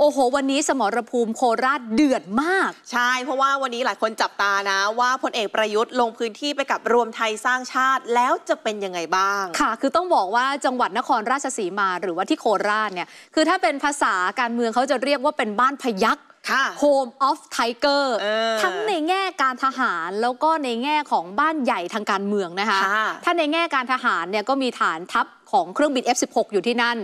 โอ้โห วันนี้สมรภูมิโคราชเดือดมากใช่ เพราะว่าวันนี้หลายคนจับตานะว่าพลเอกประยุทธ์ ลงพื้นที่ไปกับรวมไทยสร้างชาติแล้วจะเป็นยังไงบ้างค่ะคือต้องบอกว่าจังหวัดนครราชสีมาหรือว่าที่โคราชเนี่ย คือถ้าเป็นภาษาการเมืองเขาจะเรียกว่าเป็นบ้านพยักโฮมออฟไทเกอร์ทั้งในแง่การทหารแล้วก็ในแง่ของบ้านใหญ่ทางการเมืองนะคะ ถ้าในแง่การทหารเนี่ยก็มีฐานทัพของเครื่องบิน F16 อยู่ที่นั่น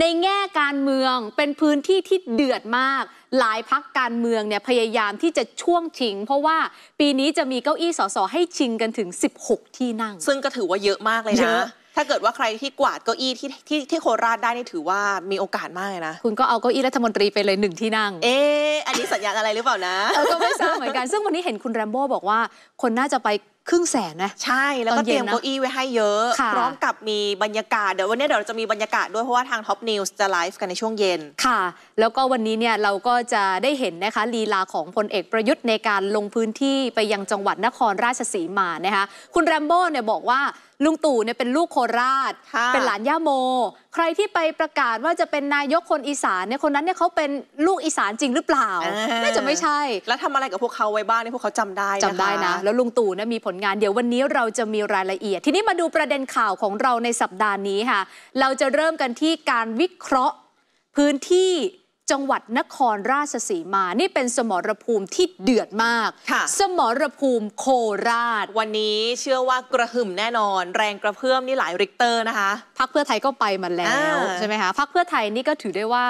ในแง่การเมืองเป็นพื้นที่ที่เดือดมาก หลายพักการเมืองเนี่ยพยายามที่จะช่วงชิงเพราะว่าปีนี้จะมีเก้าอี้สสให้ชิงกันถึง 16 ที่นั่ง ซึ่งก็ถือว่าเยอะมากเลยนะถ้าเกิดว่าใครที่กวาดเก้าอี้ที่ที่ที่โคราชได้นี่ถือว่ามีโอกาสมากเลยนะ คุณก็เอาเก้าอี้รัฐมนตรีไปเลยหนึ่งที่นั่ง เอ๊อันนี้สัญญาณอะไรหรือเปล่านะเก็ไม่ทราบเหมือนกัน ซึ่งวันนี้เห็นคุณแรมโบ้บอกว่า คนน่าจะไปครึ่งแสนนะใช่แล้วก็เตรียมเก้าอี้ไว้ให้เยอะ พร้อมกับมีบรรยากาศ เดี๋ยววันนี้เดี๋ยวเราจะมีบรรยากาศด้วยเพราะว่าทางท็อปนิวส์จะไลฟ์กันในช่วงเย็นค่ะ แล้วก็วันนี้เนี่ยเราก็จะได้เห็นนะคะลีลาของพลเอกประยุทธ์ในการลงพื้นที่ไปยังจังหวัดนครราชสีมานะคะคุณแรมโบ้เนี่ยบอกว่าลุงตู่เนี่ยเป็นลูกโคราช เป็นหลานย่าโม ใครที่ไปประกาศว่าจะเป็นนายกคนอีสานเนี่ย คนนั้นเนี่ยเขาเป็นลูกอีสานจริงหรือเปล่าน่าจะไม่ใช่ แล้วทำอะไรกับพวกเขาไว้บ้างทนี่พวกเขาจำได้จำได้นะ แล้วลุงตู่เนี่ยมีผลงาน เดี๋ยววันนี้เราจะมีรายละเอียด ทีนี้มาดูประเด็นข่าวของเราในสัปดาห์นี้ค่ะ เราจะเริ่มกันที่การวิเคราะห์พื้นที่จังหวัดนครราชสีมานี่เป็นสมรภูมิที่เดือดมากสมรภูมิโคราช วันนี้เชื่อว่ากระหึ่มแน่นอน แรงกระเพื่อมนี่หลายริกเตอร์นะคะ พักเพื่อไทยก็ไปมาแล้ว ใช่ไหมคะพักเพื่อไทยนี่ก็ถือได้ว่า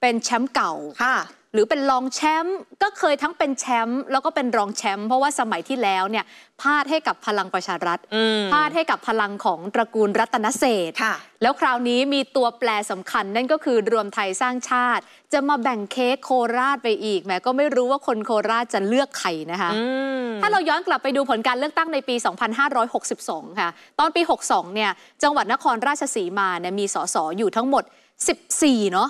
เป็นแชมป์เก่า ค่ะหรือเป็นรองแชมป์ก็เคยทั้งเป็นแชมป์แล้วก็เป็นรองแชมป์เพราะว่าสมัยที่แล้วเนี่ย พาดให้กับพลังประชารัฐพาดให้กับพลังของตระกูลรัตนเศษแล้วคราวนี้มีตัวแปรสำคัญนั่นก็คือรวมไทยสร้างชาติ จะมาแบ่งเค้กโคราชไปอีกแม้ก็ไม่รู้ว่าคนโคราชจะเลือกใครนะคะถ้าเราย้อนกลับไปดูผลการเลือกตั้งในปี 2562 ค่ะ ตอนปี62เนี่ยจังหวัดนครราชสีมาเนี่ยมีสสอยู่ทั้งหมด 14เนาะ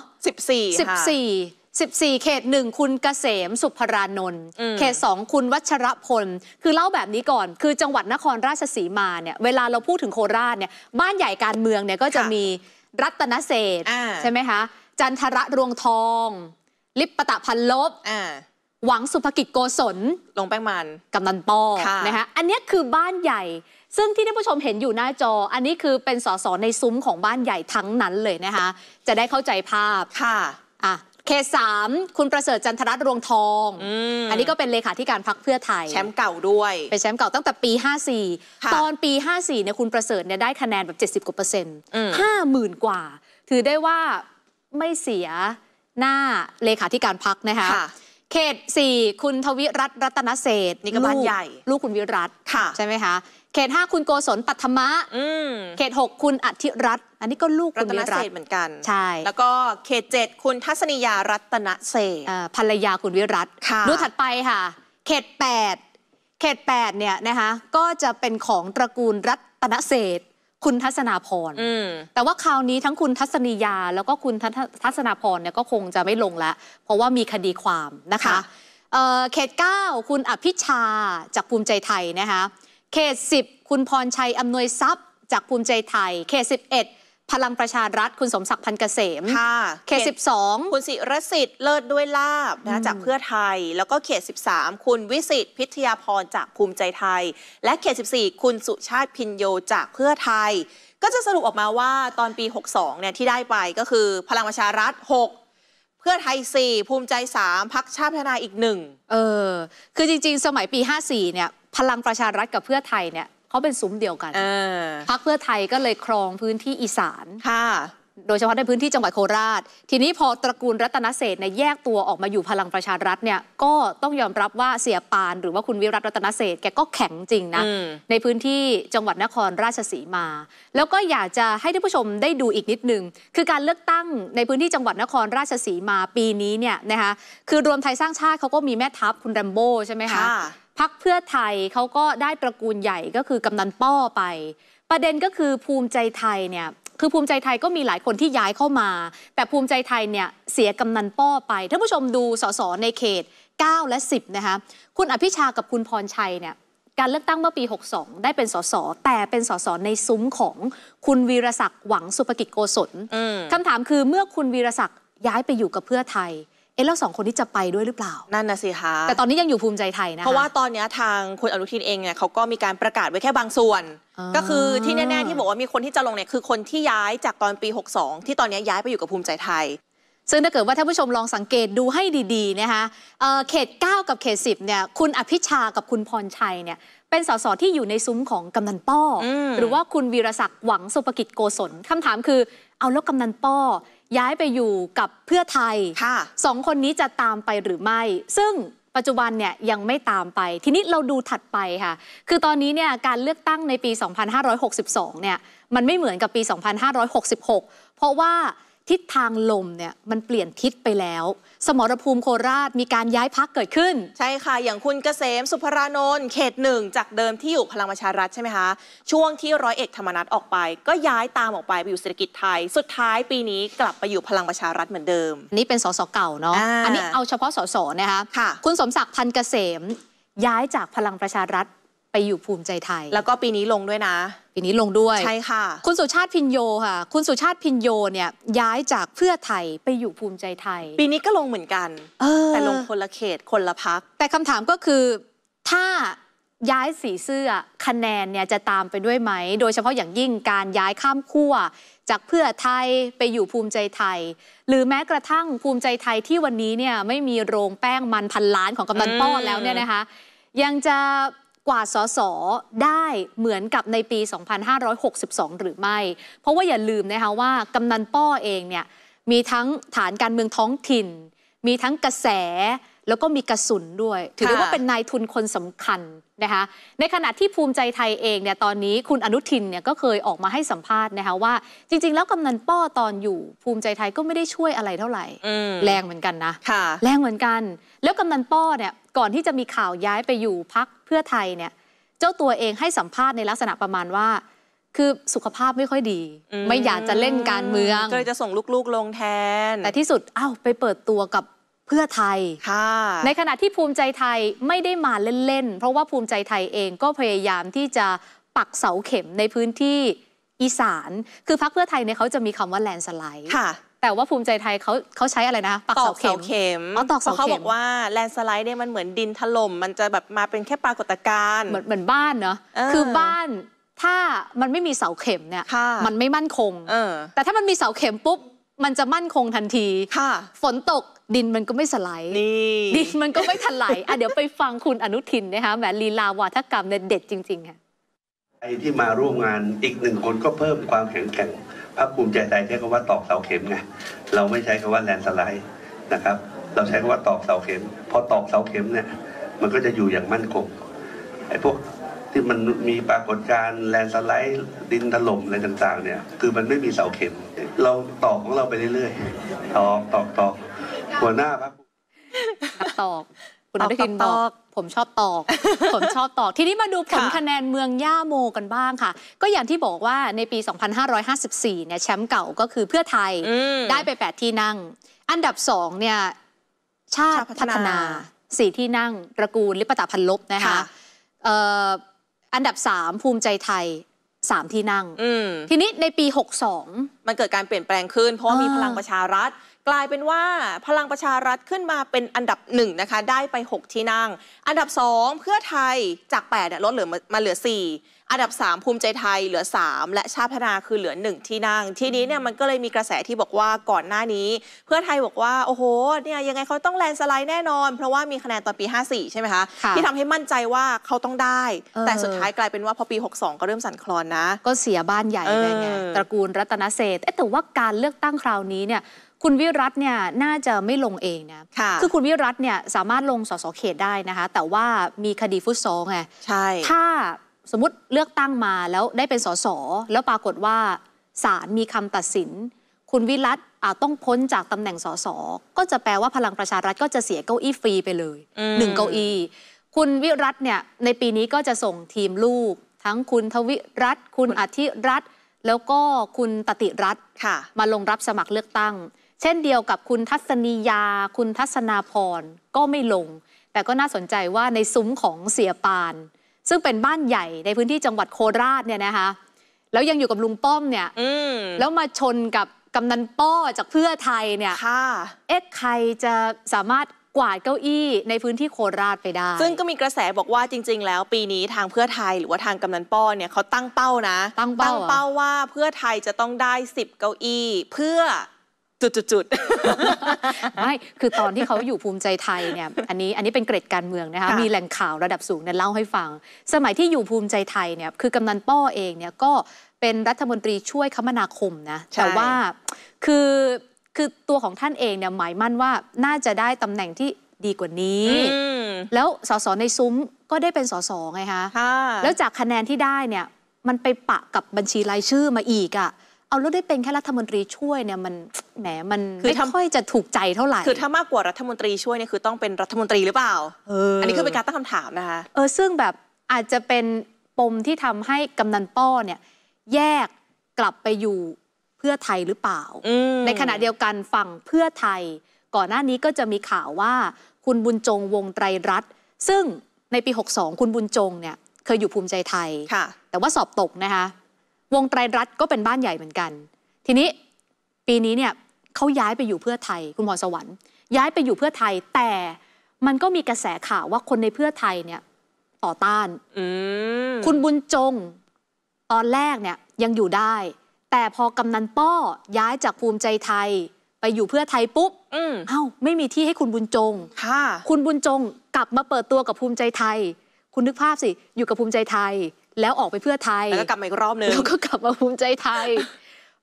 14 14 14เขต1คุณเกษมสุพรานนท์ เขต2คุณวัชรพล คือเล่าแบบนี้ก่อน คือจังหวัดนครราชสีมาเนี่ย เวลาเราพูดถึงโคราชเนี่ย บ้านใหญ่การเมืองเนี่ยก็จะมีรัตนเศษใช่ไหมคะ จันทระรวงทอง ลิปปตะพันลบ หวังสุภกิจโกศล ลงแป้งมัน กำนันปอนะคะอันนี้คือบ้านใหญ่ ซึ่งที่ท่านผู้ชมเห็นอยู่หน้าจอ อันนี้คือเป็นสสในซุ้มของบ้านใหญ่ทั้งนั้นเลยนะคะ จะได้เข้าใจภาพ ค่ะอ่ะตสามคุณประเสริฐจันทรัตน์รวงทอง อันนี้ก็เป็นเลขาธิการพักเพื่อไทย แชมป์เก่าด้วย เป็นแชมป์เก่าตั้งแต่ปี 54 ตอนปี 54เนี่ยคุณประเสริฐเนี่ยได้คะแนนแบบ 70กว่าเปอร์เซ็นต์ห้าหมื่นกว่าถือได้ว่าไม่เสียหน้าเลขาธิการพักนะคะเขตสี่คุณทวิรัตน์รัตนเศษนี่ก็บ้านใหญ่ ลูกคุณวิรัตใช่ไหมคะเขตห้าคุณโกศลปัทมะเขตหกคุณอธิรัตน์อันนี้ก็ลูกรัคุณตนรเศษเหมือนกัน ใช่ แล้วก็เขตเจ็ดคุณทัศนียารัตนเศษ์ภรรยาคุณวิรัตค่ะดูถัดไปค่ะ เขตแปดเขตแปดเนี่ยนะคะก็จะเป็นของตระกูลรัตนเศษคุณทัศนาพรแต่ว่าคราวนี้ทั้งคุณทัศนียาแล้วก็คุณทัศนาพรเนี่ยก็คงจะไม่ลงละ เพราะว่ามีคดีความนะคะ เขตเก้าคุณอภิชาจากภูมิใจไทยนะคะเขต10 คุณพรชัยอำนวยทรัพย์จากภูมิใจไทยเขต11 พลังประชารัฐคุณสมศักดิ์พันเกษมค่ะเขต 12 คุณศิรสิทธิ์เลิศด้วยลาบนะ จากเพื่อไทย แล้วก็เขต13 คุณวิสิทธิ์พิทยาพรจากภูมิใจไทย และเขต 14 คุณสุชาติพินโยจากเพื่อไทย ก็จะสรุปออกมาว่าตอนปี 62เนี่ยที่ได้ไปก็คือพลังประชารัฐ6พื่อไทย 4 ภูมิใจ 3พักชาติพัฒนาอีกหนึ่งเออคือจริงๆ สมัยปี 54เนี่ยพลังประชารัฐกับเพื่อไทยเนี่ยเขาเป็นซุ้มเดียวกันพักเพื่อไทยก็เลยครองพื้นที่อีสานค่ะ โดยเฉพาะในพื้นที่จังหวัดโคราช ทีนี้พอตระกูลรัตนเศษในแยกตัวออกมาอยู่พลังประชารัฐเนี่ยก็ต้องยอมรับว่าเสียปานหรือว่าคุณวิรัตรัตนเศษแกก็แข็งจริงนะในพื้นที่จังหวัดนครราชสีมา แล้วก็อยากจะให้ท่านผู้ชมได้ดูอีกนิดนึง คือการเลือกตั้งในพื้นที่จังหวัดนครราชสีมาปีนี้เนี่ยนะคะคือรวมไทยสร้างชาติเขาก็มีแม่ทัพคุณแรมโบ้ใช่ไหมคะพักเพื่อไทยเขาก็ได้ตระกูลใหญ่ก็คือกำนันป้อไป ประเด็นก็คือภูมิใจไทยเนี่ยคือภูมิใจไทยก็มีหลายคนที่ย้ายเข้ามา แต่ภูมิใจไทยเนี่ยเสียกำนันป้อไปท่านผู้ชมดูสสในเขต9และ10นะคะคุณอภิชากับคุณพรชัยเนี่ยการเลือกตั้งเมื่อปี62ได้เป็นสสแต่เป็นสสในซุ้มของคุณวีรศักดิ์หวังสุภกิจโกศลคำถามคือเมื่อคุณวีรศักดิ์ย้ายไปอยู่กับเพื่อไทยเอ๊ะแล้วสองคนนี้จะไปด้วยหรือเปล่านั่นนะสิคะแต่ตอนนี้ยังอยู่ภูมิใจไทยนะะเพราะว่าตอนนี้ทางคุณอนุทินเองเนี่ยเขาก็มีการประกาศไว้แค่บางส่วน ก็คือที่แน่ๆที่บอกว่ามีคนที่จะลงเนี่ยคือคนที่ย้ายจากตอนปี62ที่ตอนนี้ย้ายไปอยู่กับภูมิใจไทย ซึ่งถ้าเกิดว่าท่านผู้ชมลองสังเกตดูให้ดีๆนะคะเเขต9กับเขต 10เนี่ยคุณอภิชากับคุณพรชัยเนี่ยเป็นสสที่อยู่ในซุ้มของกำนันป้ออหรือว่าคุณวีรศักดิ์หวังสุภกิจโกศลคำถามคือเอาแล้วกำนันป้อย้ายไปอยู่กับเพื่อไทย สองคนนี้จะตามไปหรือไม่ ซึ่งปัจจุบันเนี่ยยังไม่ตามไป ทีนี้เราดูถัดไปค่ะ คือตอนนี้เนี่ยการเลือกตั้งในปี 2562เนี่ยมันไม่เหมือนกับปี 2566 เพราะว่าทิศทางลมเนี่ย มันเปลี่ยนทิศไปแล้ว สมรภูมิโคราชมีการย้ายพักเกิดขึ้น ใช่ค่ะอย่างคุณเกษม สุพรานนท์เขตหนึ่งจากเดิมที่อยู่พลังประชารัฐใช่ไหมคะช่วงที่ร้อยเอกธรรมนัฐออกไป ก็ย้ายตามออกไป ไปอยู่เศรษฐกิจไทย สุดท้ายปีนี้กลับไปอยู่พลังประชารัฐเหมือนเดิมนี่เป็นสสเก่าเนาะออันนี้เอาเฉพาะสสนะคะคะคุณสมศักดิ์พันเกษม ย้ายจากพลังประชารัฐไปอยู่ภูมิใจไทย แล้วก็ปีนี้ลงด้วยนะ ปีนี้ลงด้วย ใช่ค่ะ คุณ สุชาติพินโย ค่ะคุณสุชาติพินโยเนี่ยย้ายจากเพื่อไทยไปอยู่ภูมิใจไทย ปีนี้ก็ลงเหมือนกันแต่ลงคนละเขตคนละพัก แต่คำถามก็คือถ้าย้ายสีเสื้อคะแนนเนี่ยจะตามไปด้วยไหม โดยเฉพาะอย่างยิ่งการย้ายข้ามขั้วจากเพื่อไทยไปอยู่ภูมิใจไทย หรือแม้กระทั่งภูมิใจไทยที่วันนี้เนี่ยไม่มีโรงแป้งมันพันล้านของกำนันป้อแล้วเนี่ยนะคะยังจะกว่าสสได้เหมือนกับในปี 2562 หรือไม่ เพราะว่าอย่าลืมนะคะว่ากำนันป้อเองเนี่ย มีทั้งฐานการเมืองท้องถิ่น มีทั้งกระแสแล้วก็มีกระสุนด้วย ถือได้ว่าเป็นนายทุนคนสำคัญนะคะ ในขณะที่ภูมิใจไทยเองเนี่ยตอนนี้คุณอนุทินเนี่ยก็เคยออกมาให้สัมภาษณ์นะคะว่า จริงๆ แล้วกำนันป้อตอนอยู่ภูมิใจไทยก็ไม่ได้ช่วยอะไรเท่าไหร่แรงเหมือนกันนะะแรงเหมือนกัน แล้วกำนันป้อเนี่ยก่อนที่จะมีข่าวย้ายไปอยู่พักเพื่อไทยเนี่ยเจ้าตัวเองให้สัมภาษณ์ในลักษณะประมาณว่า คือสุขภาพไม่ค่อยดี ไม่อยากจะเล่นการเมืองเลยจะส่งลูกๆลงแทนแต่ที่สุดอ้าวไปเปิดตัวกับเพื่อไทยในขณะที่ภูมิใจไทยไม่ได้มาเล่นๆ เพราะว่าภูมิใจไทยเองก็พยายามที่จะปักเสาเข็มในพื้นที่อีสานคือพักเพื่อไทยเนี่ยเขาจะมีคำว่าแลนสไลด์แต่ว่าภูมิใจไทยเขาเขาใช้อะไรนะ ปักเสาเข็มเขตอกเสาเข็มเขาบอกว่าแลนสไลด์เนี่ยมันเหมือนดินถล่มมันจะแบบมาเป็นแค่ปรากฏการณ์เหมือนเหมือนบ้านเนาะคือบ้านถ้ามันไม่มีเสาเข็มเนี่ยมันไม่มั่นคงแต่ถ้ามันมีเสาเข็มปุ๊บมันจะมั่นคงทันทีฝนตกดินมันก็ไม่สลายดินมันก็ไม่ถลายอ่ะเดี๋ยวไปฟังคุณอนุทินนะคะ แหมลีลาวาทกรรมเนี่ยเด็ดจริงๆค่ะ ไอ้ที่มาร่วมงานอีกหนึ่งคนก็เพิ่มความแข็งแกร่งพรรภูมิใจไทยใช้คำว่าตอกเสาเข็มไง เราไม่ใช้คำว่าแลนสไลด์นะครับ เราใช้คำว่าตอกเสาเข็มพอตอกเสาเข็มเนี่ยมันก็จะอยู่อย่างมั่นคง ไอ้พวกที่มันมีปรากฏการณ์แลนสไลด์ดินถล่มอะไรต่างๆเนี่ยคือมันไม่มีเสาเข็ม เราตอกของเราไปเรื่อย ๆ ตอกตอกตอกัวหน้าครับตอบคุณอนุทินบอกผมชอบตอกผมชอบตอก ทีนี้มาดูผลคะแนนเมืองย่าโมกันบ้างค่ะ ก็อย่างที่บอกว่าในปี 2554 เนี่ยแชมป์เก่าก็คือเพื่อไทยได้ไป 8 ที่นั่ง อันดับ 2 เนี่ย ชาติพัฒนา 4 ที่นั่งตระกูลลิปตาพันลบนะคะอันดับ 3 ภูมิใจไทยสามที่นั่งทีนี้ในปี 62 มันเกิดการเปลี่ยนแปลงขึ้นเพราะมีพลังประชารัฐกลายเป็นว่าพลังประชารัฐขึ้นมาเป็นอันดับหนึ่งนะคะ ได้ไป 6 ที่นั่ง อันดับ 2 เพื่อไทยจาก8ลดเหลือมาเหลือ 4 อันดับ 3 ภูมิใจไทยเหลือ 3 และชาติพัฒนาคือเหลือ 1 ที่นั่ง ทีนี้เนี่ยมันก็เลยมีกระแสที่บอกว่าก่อนหน้านี้ เพื่อไทยบอกว่า โอ้โหเนี่ยยังไงเขาต้องแลนสไลด์แน่นอน เพราะว่ามีคะแนนตอนปี 54 ใช่ไหมคะที่ทำให้มั่นใจว่าเขาต้องได้ แต่สุดท้ายกลายเป็นว่าพอปี62ก็เริ่มสั่นคลอนนะก็เสียบ้านใหญ่ไปไงตระกูลรัตนเศษแต่ว่าการเลือกตั้งคราวนี้เนี่ยคุณวิรัตเนี่ยน่าจะไม่ลงเองนะค่ะคือคุณวิรัตเนี่ยสามารถลงสสเขตได้นะคะ แต่ว่ามีคดีฟุตซอลไงใช่ ถ้าสมมติเลือกตั้งมาแล้วได้เป็นสสแล้วปรากฏว่าศาลมีคำตัดสิน คุณวิรัตอาจต้องพ้นจากตำแหน่งสสก็จะแปลว่าพลังประชารัฐก็จะเสียเก้าอี้ฟรีไปเลยหนึ่งเก้าอี้คุณวิรัตเนี่ยในปีนี้ก็จะส่งทีมลูก ทั้งคุณทวิรัตคุณอาทิรัตแล้วก็คุณตติรัตมาลงรับสมัครเลือกตั้งเช่นเดียวกับคุณทัศนียาคุณทัศนาพร ก็ไม่ลง แต่ก็น่าสนใจว่าในซุ้มของเสียปาน ซึ่งเป็นบ้านใหญ่ในพื้นที่จังหวัดโคราชเนี่ยนะคะแล้วยังอยู่กับลุงป้อมเนี่ยแล้วมาชนกับกำนันป้อจากเพื่อไทยเนี่ยเอ๊ะใครจะสามารถกวาดเก้าอี้ ในพื้นที่โคราชไปได้ ซึ่งก็มีกระแสบอกว่าจริงๆแล้วปีนี้ทางเพื่อไทยหรือว่าทางกำนันป้อเนี่ยเขาตั้งเป้านะตั้งเป้าปาว่าเพื่อไทยจะต้องได้10เก้าอี้ เพื่อจุดๆไม่คือตอนที่เขาอยู่ภูมิใจไทยเนี่ย อันนี้ อันนี้เป็นเกร็ดการเมืองนะคะ มีแหล่งข่าวระดับสูงเนี่ยเล่าให้ฟัง สมัยที่อยู่ภูมิใจไทยเนี่ย คือกำนันป้อเองเนี่ย ก็เป็นรัฐมนตรีช่วยคมนาคมนะ แต่ว่า คือ คือตัวของท่านเองเนี่ยหมายมั่นว่า น่าจะได้ตำแหน่งที่ดีกว่านี้ แล้วสสในซุ้มก็ได้เป็นสสไงคะแล้วจากคะแนนที่ได้เนี่ย มันไปปะกับบัญชีรายชื่อมาอีกอะ่ะเอาแล้วได้เป็นแค่รัฐมนตรีช่วยเนี่ยมันแหมมันไม่ค่อยจะถูกใจเท่าไหร่คือถ้ามากกว่ารัฐมนตรีช่วยเนี่ยคือ ต้องเป็นรัฐมนตรีหรือเปล่าอออันนี้คือเป็นการตั้งคำถามนะคะเออซึ่งแบบอาจจะเป็นปมที่ทำให้กำนันป้อเนี่ย แยกกลับไปอยู่เพื่อไทยหรือเปล่าในขณะเดียวกันฝั่งเพื่อไทย ก่อนหน้านี้ก็จะมีข่าวว่าคุณบุญจงวงไตรรัตน์ซึ่งในปี 62คุณบุญจงเนี่ย เคยอยู่ภูมิใจไทยแต่ว่าสอบตกนะคะวงไตรรัตน์ก็เป็นบ้านใหญ่เหมือนกัน ทีนี้ปีนี้เนี่ยเขาย้ายไปอยู่เพื่อไทย คุณพรสวรรค์ ย้ายไปอยู่เพื่อไทย แต่มันก็มีกระแสข่าวว่าคนในเพื่อไทยเนี่ยต่อต้านคุณบุญจง ตอนแรกเนี่ยยังอยู่ได้ แต่พอกำนันป้อย้ายจากภูมิใจไทย ไปอยู่เพื่อไทยปุ๊บเอ้าไม่มีที่ให้คุณบุญจง ค่ะคุณบุญจงกลับมาเปิดตัวกับภูมิใจไทย คุณนึกภาพสิ อยู่กับภูมิใจไทยแล้วออกไปเพื่อไทย แล้วก็กลับมาอีกรอบนึงแล้วก็กลับมาภูมิใจไทย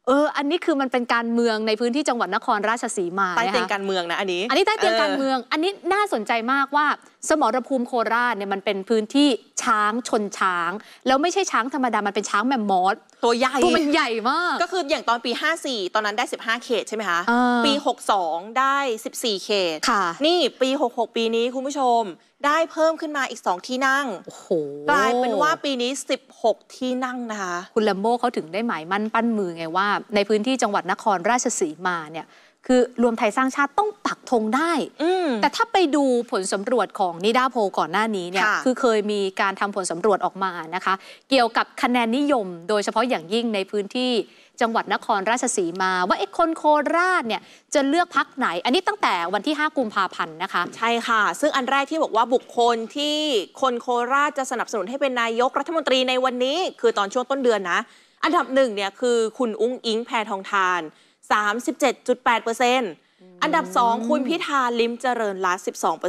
เอออันนี้คือมันเป็นการเมืองในพื้นที่จังหวัดนครราชสีมาใต้เตียงการเมืองนะอันนี้ อันนี้ใต้เตียงการเมือง อันนี้น่าสนใจมากว่าสมรภูมิโคราชเนี่ยมันเป็นพื้นที่ช้างชนช้าง แล้วไม่ใช่ช้างธรรมดา มันเป็นช้างแมมมอสตัวใหญ่ตัวมันใหญ่มาก ก็คืออย่างตอนปี 54 ตอนนั้นได้ 15 เขตใช่ไหมคะ ปี 62 ได้ 14 เขตค่ะนี่ปี 66 ปีนี้คุณผู้ชมได้เพิ่มขึ้นมาอีก 2 ที่นั่งกลายเป็นว่าปีนี้ 16 ที่นั่งนะคะ คุณลัมโบเขาถึงได้หมายมั่นปั้นมือไงว่า ในพื้นที่จังหวัดนครราชสีมาเนี่ยคือ รวมไทยสร้างชาติต้องปักธงได้แต่ถ้าไปดูผลสำรวจของนิดาโพก่อนหน้านี้เนี่ยคือเคยมีการทำผลสำรวจออกมานะคะ เกี่ยวกับคะแนนนิยม โดยเฉพาะอย่างยิ่งในพื้นที่จังหวัดนครราชสีมา ว่าไอ้คนโคราชเนี่ยจะเลือกพักไหน อันนี้ตั้งแต่วันที่ 5กุมภาพันธ์นะคะ ใช่ค่ะ ซึ่งอันแรกที่บอกว่าบุคคลที่คนโคราชจะสนับสนุนให้เป็นนายกรัฐมนตรีในวันนี้ คือตอนช่วงต้นเดือนนะ อันดับหนึ่งเนี่ยคือคุณอุ้งอิงแพรทองทาน37.8%อันดับ 2 คุณพิธาลิมเจริญรัต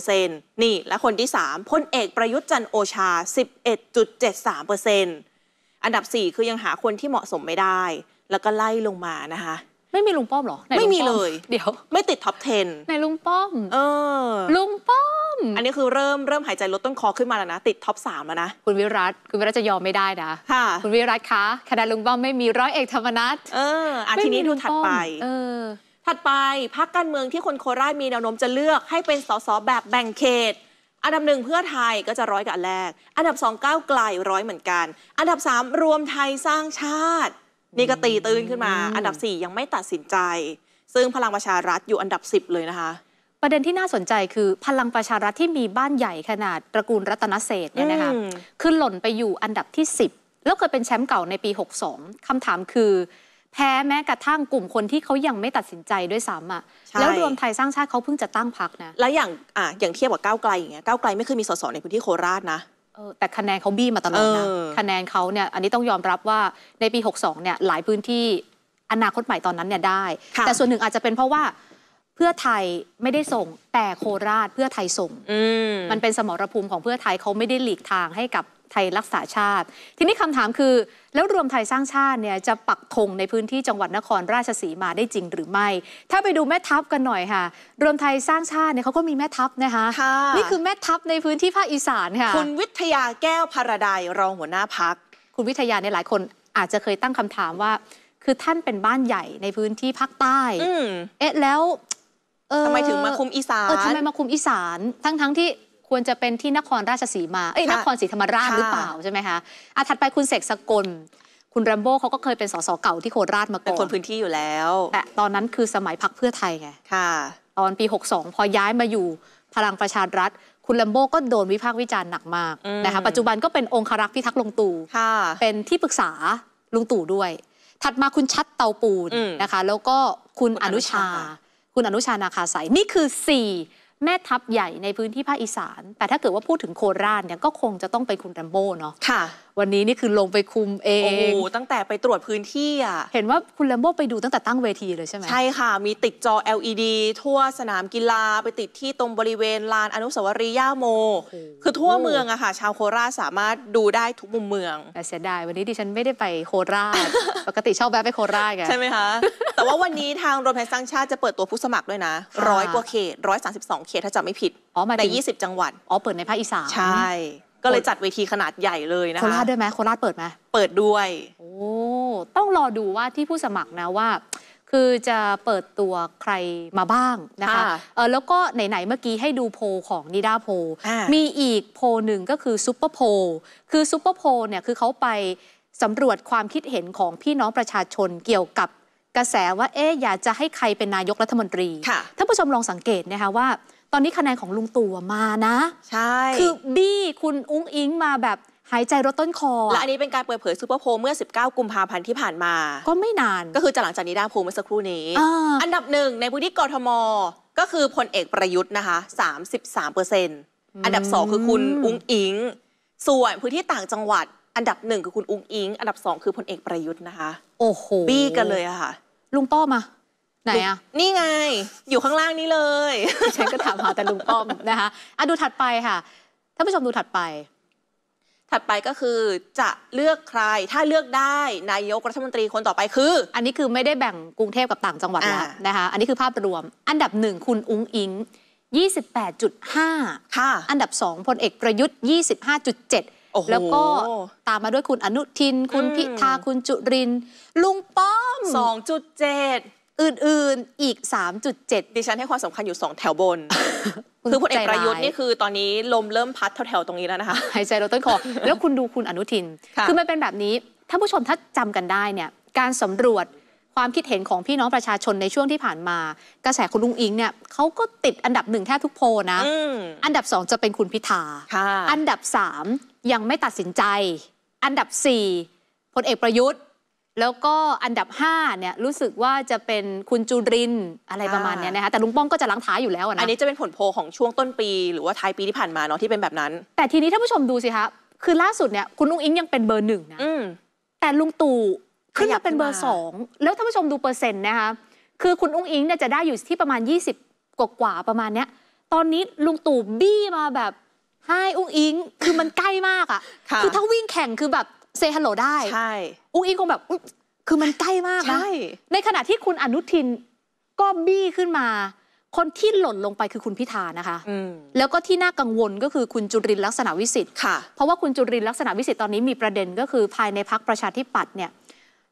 12%นี่และคนที่ 3พลเอกประยุทธ์จันโอชา 11.73%อันดับ 4 คือยังหาคนที่เหมาะสมไม่ได้ แล้วก็ไล่ลงมานะคะไม่มีลุงป้อมหรอ ไม่มีเลย เดี๋ยวไม่ติดท็อป 10ในลุงป้อมเออ ลุงป้อม อันนี้คือเริ่มเริ่มหายใจลดต้นคอขึ้นมาแล้วนะติดท็อปสามแล้วนะคุณวิรัตคุณวิรัตจะยอมไม่ได้นะค่ะ คุณวิรัตคะคณะลุงป้อมไม่มีร้อยเอกธรรมนัฐเอออันทีนี้ดูถัดไปเออถัดไปพักการเมืองที่คนโคราชมีแนวโน้มจะเลือกให้เป็นสสแบบแบ่งเขต อันดับหนึ่งเพื่อไทยก็จะร้อยกับอันแรก อันดับสองก้าวไกลร้อยเหมือนกัน อันดับสามรวมไทยสร้างชาตินี่ก็ตีตื้นขึ้นมา อันดับ 4 ยังไม่ตัดสินใจ ซึ่งพลังประชารัฐอยู่อันดับ 10 เลยนะคะ ประเด็นที่น่าสนใจคือพลังประชารัฐที่มีบ้านใหญ่ขนาดตระกูลรัตนเศษเนี่ยนะคะขึ้นหล่นไปอยู่อันดับที่ 10 แล้วเคยเป็นแชมป์เก่าในปี62คำถามคือ แพ้แม้กระทั่งกลุ่มคนที่เขายังไม่ตัดสินใจด้วยซ้ำอ่ะแล้วรวมไทยสร้างชาติเขาเพิ่งจะตั้งพักนะแล้วอย่างอ่าอย่างเทียบกับก้าวไกลอย่างเงี้ยก้าวไกลไม่เคยมีสสในพื้นที่โคราชนะแต่คะแนนเขาบี้มาตลอดนะคะแนนเขาเนี่ยอันนี้ต้องยอมรับว่าในปี 62 เนี่ยหลายพื้นที่อนาคตใหม่ตอนนั้นเนี่ยได้ แต่ส่วนหนึ่งอาจจะเป็นเพราะว่าเพื่อไทยไม่ได้ส่ง แต่โคราชเพื่อไทยส่งมมันเป็นสมรภูมิของเพื่อไทยเขาไม่ได้หลีกทางให้กับไทยรักษาชาติ ทีนี้คำถามคือแล้วรวมไทยสร้างชาติเนี่ยจะปักธงในพื้นที่จังหวัดนครราชสีมาได้จริงหรือไม่ ถ้าไปดูแม่ทัพกันหน่อยค่ะ รวมไทยสร้างชาติเนี่ยเขาก็มีแม่ทัพนะคะนี่คือแม่ทัพในพื้นที่ภาคอีสานค่ะคุณวิทยาแก้วพรดายรองหัวหน้าพักคุณวิทยาในหลายคนอาจจะเคยตั้งคำถามว่าคือท่านเป็นบ้านใหญ่ในพื้นที่ภาคใต้เอ๊ะแล้วทำไมถึงมาคุมอีสานทำไมมาคุมอีสานทั้งทั้งที่ควรจะเป็นที่นครราชสีมา เอ้ยนครศรีธรรมราชหรือเปล่าใช่ไหมคะอ่ะถัดไปคุณเสกสกล คุณแรมโบ้เขาก็เคยเป็นสสเก่าที่โคราชมาก่อนเป็นคนพื้นที่อยู่แล้วแต่ตอนนั้นคือสมัยพักเพื่อไทยไงค่ะ ตอนปี 62 พอย้ายมาอยู่พลังประชารัฐ คุณแรมโบ้ก็โดนวิพากษ์วิจารณ์หนักมากนะคะปัจจุบันก็เป็นองครักษ์พิทักษ์ลงตู่เป็นที่ปรึกษาลุงตู่ด้วย ถัดมาคุณชัดเตาปูนนะคะแล้วก็คุณอนุชา คุณอนุชา นาคาใสนี่คือ4แม่ทัพใหญ่ในพื้นที่ภาคอีสาน แต่ถ้าเกิดว่าพูดถึงโคราชเนี่ยก็คงจะต้องไปคุณแรมโบ้เนาะค่ะ วันนี้นี่คือลงไปคุมเองโอ้ตั้งแต่ไปตรวจพื้นที่อ่ะเห็นว่าคุณแรมโบ้ไปดูตั้งแต่ตั้งเวทีเลยใช่ไหมใช่ค่ะมีติดจอ LED ทั่วสนามกีฬา ไปติดที่ตรงบริเวณลานอนุสาวรีย์ย่าโม คือทั่วเมืองอะค่ะ ชาวโคราชสามารถดูได้ทุกมุมเมืองแต่เสียดายวันนี้ดิฉันไม่ได้ไปโคราชปกติชอบแวะไปโคราชไงใช่ไหมคะแต่ว่าวันนี้ทางรวมไทยสร้างชาติจะเปิดตัวผู้สมัครด้วยนะร้อยกว่าเขตร้อยสาสิบสองเขตถ้าจำไม่ผิดอ๋อยี่ในบ20 จังหวัดอ๋อเปิดในภาคอีสานใช่ ก็เลยจัดเวทีขนาดใหญ่เลยนะคโคราชด้วยไหมโคราชเปิดไหมเปิดด้วยโอ้ต้องรอดูว่าที่ผู้สมัครนะว่า คือจะเปิดตัวใครมาบ้าง นะคะะเออแล้วก็ไหนๆเมื่อกี้ให้ดูโพของนิดาโพมีอีกโพหนึ่งก็คือซุปเปอร์โพคือซุปเปอร์โพเนี่ย คือเขาไป สำรวจความคิดเห็นของพี่น้องประชาชนเกี่ยวกับกระแสว่าเอ๊ะอยากจะให้ใครเป็นนายกรัฐมนตรีค่ะท่านผู้ชมลองสังเกตนะคะว่าตอนนี้คะแนนของลุงตู่มานะ ใช่ คือบี้คุณอุ้งอิงมาแบบหายใจรถต้นคอ และอันนี้เป็นการเปิดเผยซูเปอร์โพลเมื่อ 19 กุมภาพันธ์ที่ผ่านมา ก็ไม่นาน ก็คือจะหลังจากนี้ได้โพลเมื่อสักครู่นี้ออันดับหนึ่งในพื้นที่กรทม ก็คือพลเอกประยุทธ์นะคะ 33เปอร์เซ็นต์อันดับสองคือคุณอุ้งอิง ส่วนพื้นที่ต่างจังหวัด อันดับหนึ่งคือคุณอุ้งอิง อันดับสองคือพลเอกประยุทธ์นะคะ โอ้โห บี้กันเลยอะค่ะ ลุงป้อมาไหนอ่ะนี่ไงอยู่ข้างล่างนี้เลย ฉันก็ถามหาแต่ลุงป้อมนะคะอ่ะดูถัดไปค่ะท่านผู้ชมดูถัดไป ถัดไปก็คือจะเลือกใครถ้าเลือกได้นายกรัฐมนตรีคนต่อไปคือ อันนี้คือไม่ได้แบ่งกรุงเทพกับต่างจังหวัดแล้วนะคะอันนี้คือภาพรวม อันดับหนึ่งคุณอุ้งอิง 28.5 ค่ะอันดับสองพลเอกประยุทธ์25.7 แล้วก็ตามมาด้วยคุณอนุทิน คุณพิธาคุณจุรินลุงป้อม2.7อื่นๆอีก 3.7ดิฉันให้ความสำคัญอยู่ 2 แถวบนคือพลเอกประยุทธ์นี่คือตอนนี้ลมเริ่มพัดแถวๆตรงนี้แล้วนะคะหายใจเราต้นคอแล้วคุณดูคุณอนุทินคือมันเป็นแบบนี้ท่านผู้ชมถ้าจำกันได้เนี่ยการสำรวจความคิดเห็นของพี่น้องประชาชนในช่วงที่ผ่านมา กระแสคุณลุงอิงเนี่ยเขาก็ติดอันดับหนึ่งแทบทุกโพนะออันดับสองจะเป็นคุณพิธาอันดับสามยังไม่ตัดสินใจ อันดับสี่พลเอกประยุทธ์แล้วก็อันดับ5เนี่ยรู้สึกว่าจะเป็นคุณจุรินอะไรประมาณเนี้ยนะคะแต่ลุงป้อมก็จะล้างท้ายอยู่แล้วนะอันนี้จะเป็นผลโพลของช่วงต้นปีหรือว่าท้ายปีที่ผ่านมาเนาะที่เป็นแบบนั้น แต่ทีนี้ท่านผู้ชมดูสิคะคือล่าสุดเนี่ยคุณลุงอิงยังเป็นเบอร์หนึ่งนะแต่ลุงตู่ขึ้นมาเป็นเบอร์สองแล้วท่านผู้ชมดูเปอร์เซ็นต์นะคะคือคุณลุงอิงเนี่ยจะได้อยู่ที่ประมาณ 20กว่ากว่าประมาณเนี้ย ตอนนี้ลุงตู่บี้มาแบบให้อุ้งอิงคือมันใกล้มากอ่ะคือถ้าวิ่งแข่งคือแบบเซฮัลโหลได้ใช่อุ้งอิงคงแบบ คือมันใกล้มากนะในขณะที่คุณอนุทินก็บี้ขึ้นมา คนที่หล่นลงไปคือคุณพิธานะคะแล้วก็ที่น่ากังวลก็คือคุณจุรินลักษณะวิสิทธิ์ค่ะเพราะว่าคุณจุรินลักษณะวิสิทธิ์ตอนนี้มีประเด็น ก็คือ ภายในพักประชาธิปัตย์เนี่ย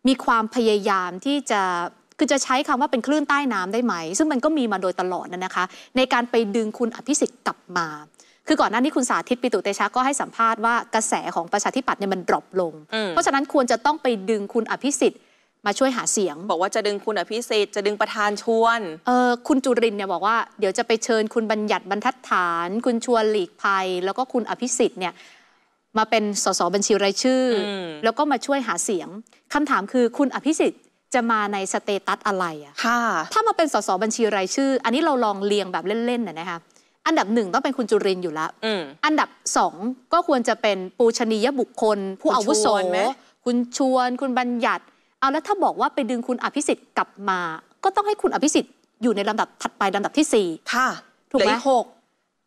มีความพยายามที่จะคือจะใช้คำว่าเป็นคลื่นใต้น้ำได้ไหม ซึ่งมันก็มีมาโดยตลอดนะคะ ในการไปดึงคุณอภิสิทธิ์กลับมาคือก่อนหน้านี้คุณสาธิตปิตุเตชะก็ให้สัมภาษณ์ว่ากระแสของประชาธิปัตย์เนี่ยมันดรอปลง เพราะฉะนั้นควรจะต้องไปดึงคุณอภิสิทธิ์มาช่วยหาเสียง บอกว่าจะดึงคุณอภิสิทธิ์จะดึงประธานชวนเออคุณจุรินเนี่ยบอกว่าเดี๋ยวจะไปเชิญคุณบัญญัติบรรทัดฐาน คุณชวนหลีกภัย แล้วก็คุณอภิสิทธิ์เนี่ยมาเป็นสสบัญชีรายชื่ออแล้วก็มาช่วยหาเสียงคำถามคือคุณอภิสิทธิ์จะมาในสเตตัสอะไรอะค่ะถ้ามาเป็นสสบัญชีรายชื่อ อันนี้เราลองเรียงแบบเล่นๆนะนะคะอันดับหนึ่งต้องเป็นคุณจุรินอยู่แล้วอันดับสองก็ควรจะเป็นปูชนียบุคคล ผู้อาวุโสคุณชวนคุณบัญญัติ เอาแล้วถ้าบอกว่าไปดึงคุณอภิสิทธิ์กลับมา ก็ต้องให้คุณอภิสิทธิ์อยู่ในลำดับถัดไปลำดับที่4ค่ะถูกไหมหก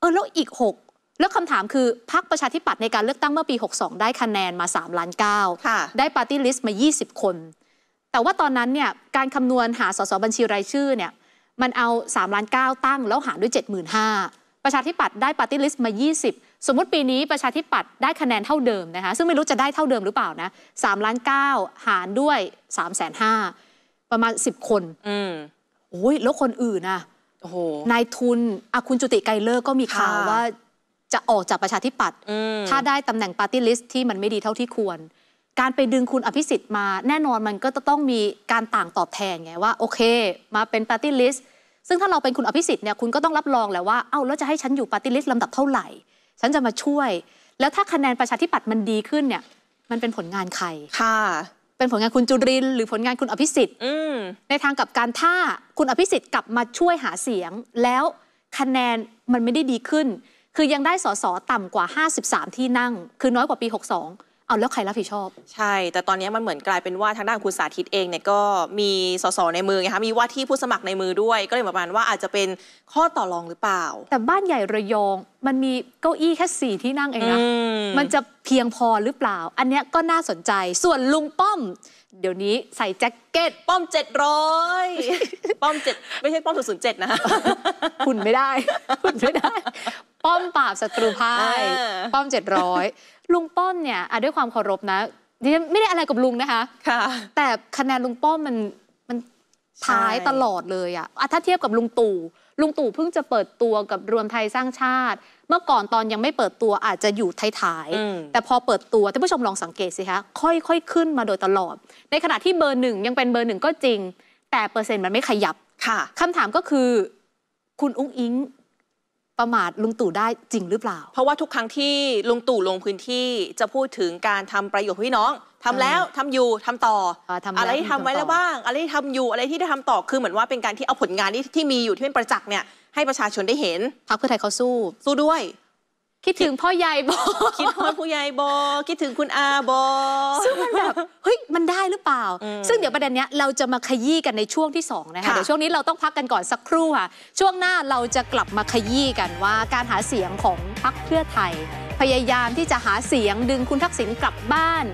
เออแล้วอีก 6 แล้วคำถามคือพักประชาธิปัตย์ในการเลือกตั้งเมื่อปี62ได้คะแนนมา3ล้าน9ได้ปาร์ตี้ลิสต์มา 20 คน แต่ว่าตอนนั้นเนี่ยการคำนวณหาสสบัญชีรายชื่อเนี่ยมันเอา3ล้าน9ตั้งแล้วหารด้วย7นห้าประชาธิปัตย์ได้ปาร์ตี้ลิสต์มา 20 สมมติปีนี้ประชาธิปัตย์ได้คะแนนเท่าเดิมนะคะซึ่งไม่รู้จะได้เท่าเดิมหรือเปล่านะ3ล้าน 9 หารด้วย3า0แสน5ประมาณ 10 คนอืมโอ้ยแล้วคนอื่นนะโอ้โหนายทุนอาคุณจุติไกเลอร์ก็มีข่าวว่าจะออกจากประชาธิปัตย์ ถ้าได้ตำแหน่งปาร์ตี้ลิสต์ที่มันไม่ดีเท่าที่ควร การไปดึงคุณอภิสิทธิ์มา แน่นอนมันก็จะต้องมีการต่างตอบแทนไงว่าโอเค มาเป็นปาร์ตี้ลิสต์ซึ่งถ้าเราเป็นคุณอภิสิทธิ์เนี่ยคุณก็ต้องรับรองแหละว่าเอ้าแล้วจะให้ฉันอยู่ปาร์ตี้ลิสต์ลำดับเท่าไหร่ ฉันจะมาช่วย แล้วถ้าคะแนนประชาธิปัตย์มันดีขึ้นเนี่ยมันเป็นผลงานใครค่ะ เป็นผลงานคุณจุรินหรือผลงานคุณอภิสิทธิ์ในทางกับการถ้าคุณอภิสิทธิ์กลับมาช่วยหาเสียง แล้วคะแนนมันไม่ได้ดีขึ้น คือยังได้สสต่ำกว่า 53 ที่นั่ง คือน้อยกว่าปี 62เอาแล้วใครรับผิดชอบ ใช่ แต่ตอนนี้มันเหมือนกลายเป็นว่าทางด้านคุณสาธิตเองเนี่ยก็มีสสในมือไงคะมีว่าที่ผู้สมัครในมือด้วยก็เลยประมาณว่าอาจจะเป็นข้อต่อรองหรือเปล่า แต่บ้านใหญ่ระยองมันมีเก้าอี้แค่สี่ที่นั่งเองนะ มันจะเพียงพอหรือเปล่า อันนี้ก็น่าสนใจส่วนลุงป้อม เดี๋ยวนี้ใส่แจ็คเก็ต ป้อมเจ็ดร้อยป้อมเจ็ดไม่ใช่ป้อมศูนย์เจ็ดนะหุ่นไม่ได้หุ่นไม่ได้ป้อมปราบศัตรูพ่ายป้อมเจ็ดร้อยลุง ป้อมเนี่ยด้วยความเคารพนะดิฉันไม่ได้อะไรกับลุงนะคะค่ะแต่คะแนนลุง ป้อม มันมันท้ายตลอดเลยอะ่ะถ้าเทียบกับลุง ตู่ลุง ตู่เพิ่งจะเปิดตัวกับรวมไทยสร้างชาติ เมื่อก่อนตอนยังไม่เปิดตัวอาจจะอยู่ท้ายๆแต่พอเปิดตัวท่านผู้ชมลองสังเกตสิคะค่อย ๆขึ้นมาโดยตลอด ในขณะที่เบอร์หนึ่งยังเป็นเบอร์หนึ่งก็จริง แต่เปอร์เซ็นต์มันไม่ขยับค่ะคำถามก็คือคุณอุ้งอิงประมาทลุงตู่ได้จริงหรือเปล่า เพราะว่าทุกครั้งที่ลุงตู่ลงพื้นที่จะพูดถึงการทำประโยชน์พี่น้อง ทำแล้วทำอยู่ทำต่ออะไรที่ทำไว้แล้วบ้างอะไรที่ทำอยู่อะไรที่ได้ทำต่อคือเหมือนว่าเป็นการที่เอาผลงานที่ที่มีอยู่ที่เป็นประจักษ์เนี่ย ให้ประชาชนได้เห็นพรรคเพื่อไทยเขาสู้ สู้ด้วยคิดถึงพ่อใหญ่บอคิดถองผู้ใหญ่บอคิดถึงคุณอาบอซึ่งมันแบบเฮ้ยมันได้หรือเปล่า ซึ่งเดี๋ยวประเด็นเนี้ยเราจะมาขยี้กันในช่วงที่2นะคะเดี๋ยวช่วงนี้เราต้องพักกันก่อนสักครู่ค่ะ ช่วงหน้าเราจะกลับมาขยี้กันว่า การหาเสียงของพรรคเพื่อไทย พยายามที่จะหาเสียงดึงคุณทักษิณกลับบ้าน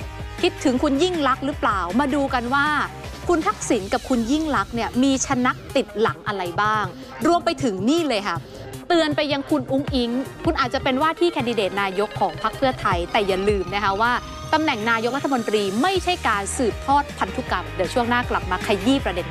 คิดถึงคุณยิ่งรักหรือเปล่ามาดูกันว่า คุณทักษิณกับคุณยิ่งลักษณ์เนี่ยมีชนักติดหลังอะไรบ้างรวมไปถึงนี่เลยค่ะเตือนไปยังคุณอุ้งอิง คุณอาจจะเป็นว่าที่แคนดิเดตนายกของพรรคเพื่อไทย แต่อย่าลืมนะคะว่าตำแหน่งนายกรัฐมนตรีไม่ใช่การสืบทอดพันธุกรรม เดี๋ยวช่วงหน้ากลับมาขยี้ประเด็น